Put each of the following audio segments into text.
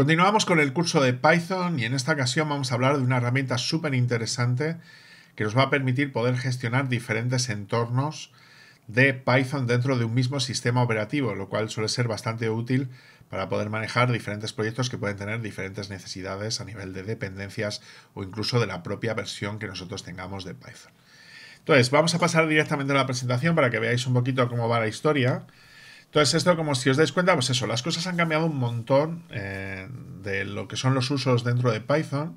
Continuamos con el curso de Python y en esta ocasión vamos a hablar de una herramienta súper interesante que nos va a permitir poder gestionar diferentes entornos de Python dentro de un mismo sistema operativo, lo cual suele ser bastante útil para poder manejar diferentes proyectos que pueden tener diferentes necesidades a nivel de dependencias o incluso de la propia versión que nosotros tengamos de Python. Entonces, vamos a pasar directamente a la presentación para que veáis un poquito cómo va la historia. Entonces, esto, como si os dais cuenta, pues eso, las cosas han cambiado un montón eh, de lo que son los usos dentro de Python.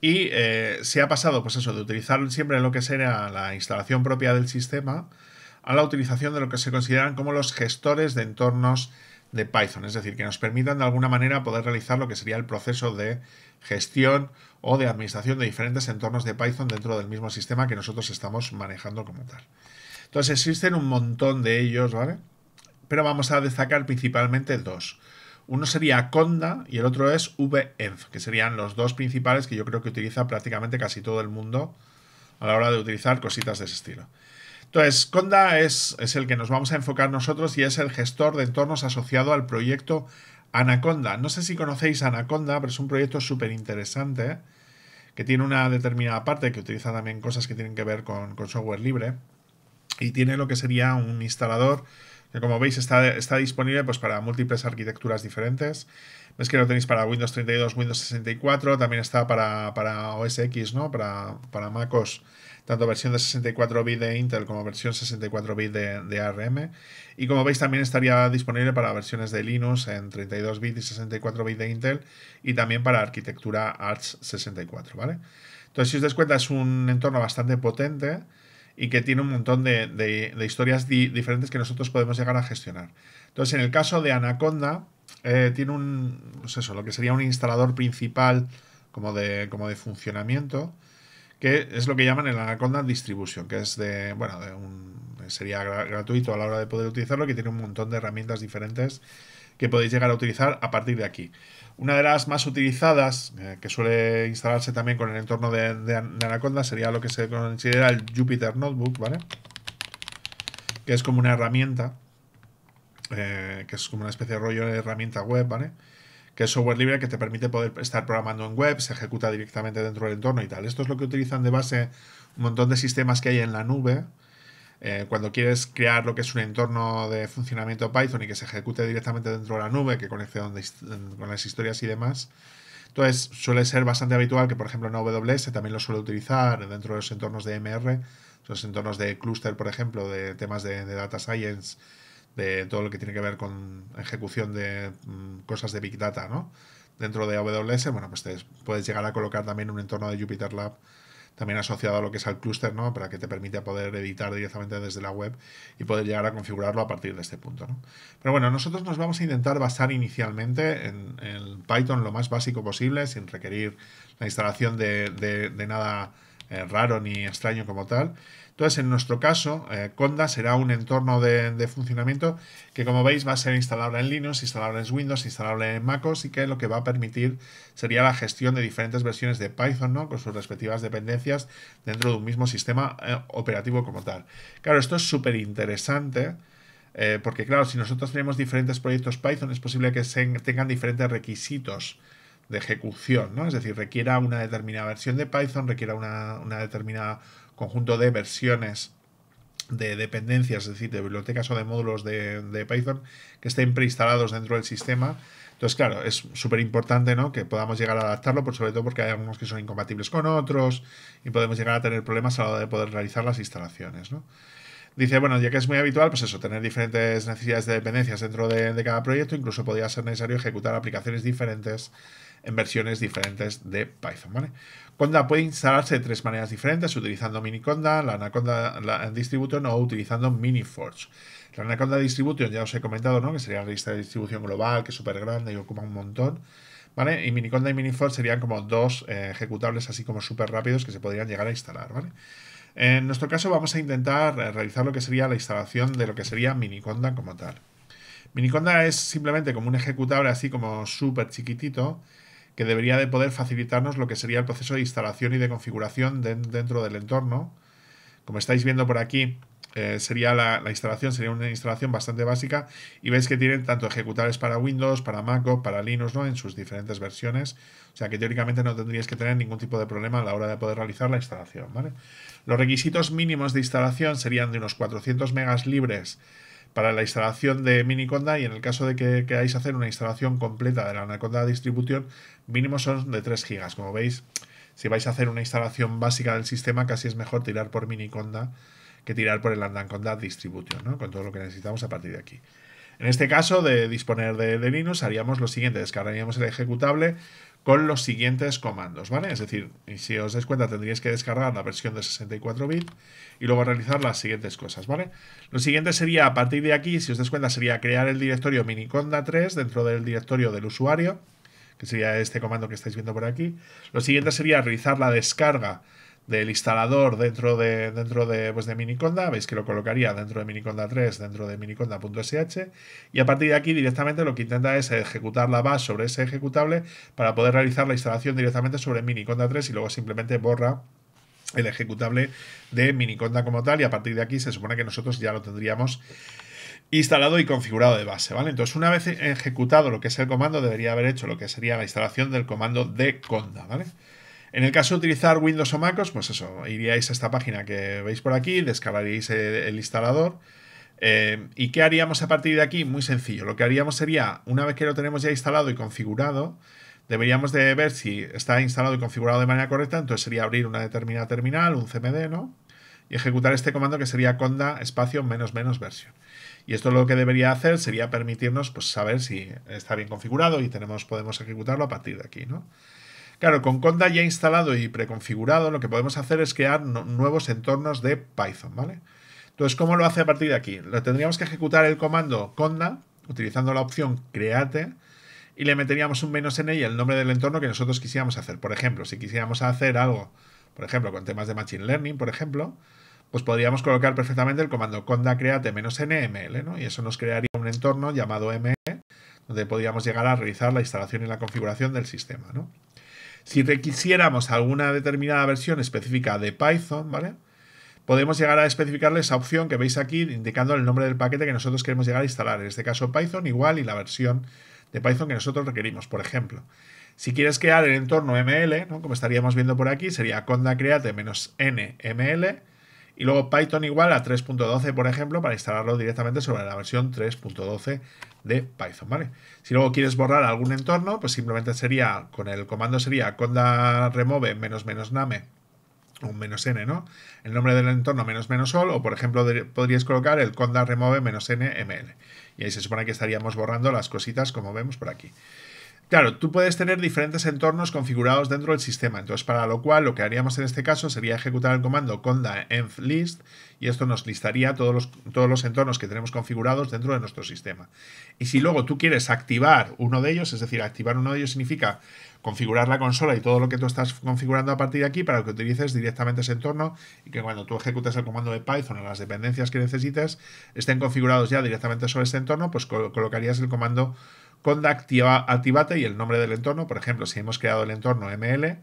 Y eh, se ha pasado, pues eso, de utilizar siempre lo que sería la instalación propia del sistema a la utilización de lo que se consideran como los gestores de entornos de Python, es decir, que nos permitan de alguna manera poder realizar lo que sería el proceso de gestión o de administración de diferentes entornos de Python dentro del mismo sistema que nosotros estamos manejando como tal. Entonces existen un montón de ellos, ¿vale? pero vamos a destacar principalmente dos. Uno sería Conda y el otro es VEnv, que serían los dos principales que yo creo que utiliza prácticamente casi todo el mundo a la hora de utilizar cositas de ese estilo. Entonces, Conda es, el que nos vamos a enfocar nosotros y es el gestor de entornos asociado al proyecto Anaconda. No sé si conocéis Anaconda, pero es un proyecto súper interesante ¿eh? que tiene una determinada parte que utiliza también cosas que tienen que ver con software libre y tiene lo que sería un instalador como veis está, disponible pues, para múltiples arquitecturas diferentes. es que lo tenéis para Windows 32, Windows 64, también está para, para OS X, ¿no? para, para MacOS, tanto versión de 64 bit de Intel como versión 64 bit de, de, ARM. Y como veis también estaría disponible para versiones de Linux en 32 bits y 64 bits de Intel y también para arquitectura ARCH 64, ¿vale? Entonces, si os das cuenta, es un entorno bastante potente y que tiene un montón de, historias diferentes que nosotros podemos llegar a gestionar. Entonces, en el caso de Anaconda, eh, tiene un, pues eso, lo que sería un instalador principal como de, como de funcionamiento, que es lo que llaman el Anaconda Distribution, que es de, bueno, de un, sería gratuito a la hora de poder utilizarlo, que tiene un montón de herramientas diferentes que podéis llegar a utilizar a partir de aquí. Una de las más utilizadas, eh, que suele instalarse también con el entorno de, Anaconda, sería lo que se considera el Jupyter Notebook, ¿vale? Que es como una herramienta, eh, que es como una especie de rollo de herramienta web, ¿vale? que es software libre que te permite poder estar programando en web, se ejecuta directamente dentro del entorno y tal. Esto es lo que utilizan de base un montón de sistemas que hay en la nube, eh, cuando quieres crear lo que es un entorno de funcionamiento Python y que se ejecute directamente dentro de la nube, que conecte con las historias y demás. Entonces suele ser bastante habitual que, por ejemplo, en AWS también lo suele utilizar dentro de los entornos de MR, los entornos de cluster, por ejemplo, de temas de, data science, de todo lo que tiene que ver con ejecución de mm, cosas de Big Data, ¿no? Dentro de AWS, bueno, pues puedes llegar a colocar también un entorno de Jupyter Lab también asociado a lo que es al clúster, ¿no? Para que te permita poder editar directamente desde la web y poder llegar a configurarlo a partir de este punto, Pero bueno, nosotros nos vamos a intentar basar inicialmente en, Python lo más básico posible, sin requerir la instalación de nada eh, raro ni extraño como tal. Entonces, en nuestro caso, eh, Conda será un entorno de, funcionamiento que, como veis, va a ser instalable en Linux, instalable en Windows, instalable en MacOS y que lo que va a permitir sería la gestión de diferentes versiones de Python, ¿no? Con sus respectivas dependencias dentro de un mismo sistema eh, operativo como tal. Claro, esto es súper interesante. porque claro, si nosotros tenemos diferentes proyectos Python, es posible que tengan diferentes requisitos de ejecución, ¿no? Es decir, requiera una determinada versión de Python, requiera una, una determinada conjunto de versiones de dependencias, es decir, de bibliotecas o de módulos de, Python que estén preinstalados dentro del sistema. Entonces, claro, es súper importante ¿no? que podamos llegar a adaptarlo, por sobre todo porque hay algunos que son incompatibles con otros y podemos llegar a tener problemas a la hora de poder realizar las instalaciones. Dice, bueno, ya que es muy habitual, pues eso, tener diferentes necesidades de dependencias dentro de, de cada proyecto, incluso podría ser necesario ejecutar aplicaciones diferentes en versiones diferentes de Python. ¿vale? Conda puede instalarse de tres maneras diferentes, utilizando Miniconda, la Anaconda la Distribution o utilizando Miniforge. La Anaconda Distribution ya os he comentado, ¿no? que sería la lista de distribución global, que es súper grande y ocupa un montón. ¿Vale? Y Miniconda y Miniforge serían como dos eh, ejecutables así como súper rápidos que se podrían llegar a instalar. ¿vale? En nuestro caso vamos a intentar eh, realizar lo que sería la instalación de lo que sería Miniconda como tal. Miniconda es simplemente como un ejecutable así como súper chiquitito que debería de poder facilitarnos lo que sería el proceso de instalación y de configuración dentro del entorno. Como estáis viendo por aquí, eh, sería la, instalación, sería una instalación bastante básica y veis que tienen tanto ejecutables para Windows, para Mac, o para Linux, ¿no? En sus diferentes versiones. O sea que teóricamente no tendríais que tener ningún tipo de problema a la hora de poder realizar la instalación, Los requisitos mínimos de instalación serían de unos 400 megas libres para la instalación de Miniconda y en el caso de que queráis hacer una instalación completa de la Anaconda Distribución, mínimo son de 3 GB. Como veis, si vais a hacer una instalación básica del sistema, casi es mejor tirar por Miniconda que tirar por el Anaconda Distribution, ¿no? con todo lo que necesitamos a partir de aquí. En este caso, de disponer de, de Linux, haríamos lo siguiente, descargaríamos el ejecutable, con los siguientes comandos, ¿vale? Es decir, si os dais cuenta tendríais que descargar la versión de 64 bits y luego realizar las siguientes cosas, ¿vale? Lo siguiente sería, a partir de aquí, si os dais cuenta, sería crear el directorio miniconda3 dentro del directorio del usuario, que sería este comando que estáis viendo por aquí. Lo siguiente sería realizar la descarga del instalador dentro de, dentro de, pues de Miniconda, veis que lo colocaría dentro de Miniconda 3, dentro de miniconda.sh y a partir de aquí directamente lo que intenta es ejecutar la base sobre ese ejecutable para poder realizar la instalación directamente sobre Miniconda 3 y luego simplemente borra el ejecutable de Miniconda como tal y a partir de aquí se supone que nosotros ya lo tendríamos instalado y configurado de base, ¿vale? Entonces, una vez ejecutado lo que es el comando, debería haber hecho lo que sería la instalación del comando de conda, ¿vale? En el caso de utilizar Windows o MacOS, pues eso, iríais a esta página que veis por aquí, descargaríais el, el instalador. Eh, ¿Y qué haríamos a partir de aquí? Muy sencillo. Lo que haríamos sería, una vez que lo tenemos ya instalado y configurado, deberíamos de ver si está instalado y configurado de manera correcta. Entonces sería abrir una determinada terminal, un CMD, ¿no? Y ejecutar este comando que sería conda espacio menos menos versión. Y esto lo que debería hacer sería permitirnos pues, saber si está bien configurado y tenemos, podemos ejecutarlo a partir de aquí, ¿no? Claro, con Conda ya instalado y preconfigurado, lo que podemos hacer es crear nuevos entornos de Python, ¿vale? Entonces, ¿cómo lo hace a partir de aquí? Lo tendríamos que ejecutar el comando conda, utilizando la opción create, y le meteríamos un menos en ella el nombre del entorno que nosotros quisiéramos hacer. Por ejemplo, si quisiéramos hacer algo, por ejemplo, con temas de Machine Learning, por ejemplo, pues podríamos colocar perfectamente el comando conda create menos nml, ¿no? Y eso nos crearía un entorno llamado ml, e, donde podríamos llegar a realizar la instalación y la configuración del sistema, ¿no? Si requisiéramos alguna determinada versión específica de Python, ¿vale? Podemos llegar a especificarle esa opción que veis aquí indicando el nombre del paquete que nosotros queremos llegar a instalar. En este caso Python igual y la versión de Python que nosotros requerimos, por ejemplo. Si quieres crear el entorno ML, ¿no? como estaríamos viendo por aquí, sería conda create -nml y luego Python igual a 3.12, por ejemplo, para instalarlo directamente sobre la versión 3.12 de Python, ¿vale? Si luego quieres borrar algún entorno, pues simplemente sería, con el comando sería conda remove menos menos name un menos n, ¿no? El nombre del entorno menos menos all, o por ejemplo podrías colocar el conda remove menos n ml. Y ahí se supone que estaríamos borrando las cositas como vemos por aquí. Claro, tú puedes tener diferentes entornos configurados dentro del sistema, entonces para lo cual lo que haríamos en este caso sería ejecutar el comando conda env list y esto nos listaría todos los, todos los entornos que tenemos configurados dentro de nuestro sistema. Y si luego tú quieres activar uno de ellos, es decir, activar uno de ellos significa configurar la consola y todo lo que tú estás configurando a partir de aquí para que utilices directamente ese entorno y que cuando tú ejecutes el comando de Python o las dependencias que necesites estén configurados ya directamente sobre ese entorno, pues colocarías el comando conda activate y el nombre del entorno. Por ejemplo, si hemos creado el entorno ML,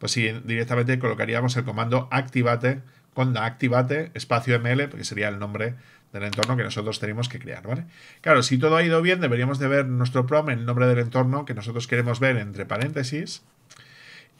pues si directamente colocaríamos el comando activate, conda activate, espacio ML, porque sería el nombre del entorno que nosotros tenemos que crear, ¿vale? Claro, si todo ha ido bien, deberíamos de ver nuestro prom, el nombre del entorno que nosotros queremos ver entre paréntesis,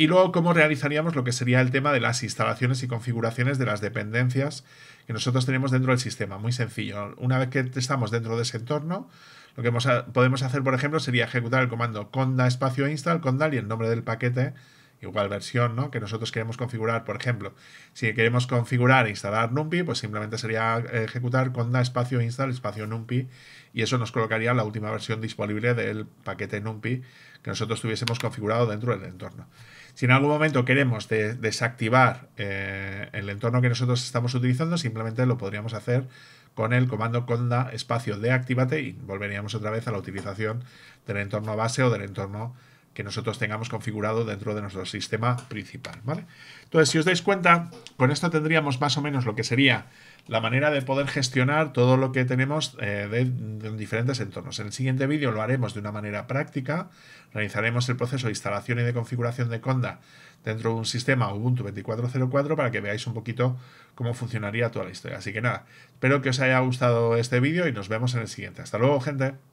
y luego cómo realizaríamos lo que sería el tema de las instalaciones y configuraciones de las dependencias que nosotros tenemos dentro del sistema. Muy sencillo. Una vez que estamos dentro de ese entorno, lo que podemos hacer, por ejemplo, sería ejecutar el comando conda espacio install, condal y el nombre del paquete igual versión, ¿no? Que nosotros queremos configurar, por ejemplo, si queremos configurar e instalar NumPy, pues simplemente sería eh, ejecutar conda espacio install espacio NumPy y eso nos colocaría la última versión disponible del paquete NumPy que nosotros tuviésemos configurado dentro del entorno. Si en algún momento queremos desactivar eh, el entorno que nosotros estamos utilizando, simplemente lo podríamos hacer con el comando conda espacio activate y volveríamos otra vez a la utilización del entorno base o del entorno que nosotros tengamos configurado dentro de nuestro sistema principal. ¿vale? Entonces, si os dais cuenta, con esto tendríamos más o menos lo que sería la manera de poder gestionar todo lo que tenemos en eh, diferentes entornos. En el siguiente vídeo lo haremos de una manera práctica, realizaremos el proceso de instalación y de configuración de Conda dentro de un sistema Ubuntu 24.04 para que veáis un poquito cómo funcionaría toda la historia. Así que nada, espero que os haya gustado este vídeo y nos vemos en el siguiente. Hasta luego, gente.